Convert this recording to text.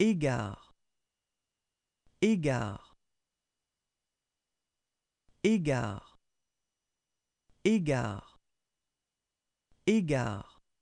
égard égard égard égard égard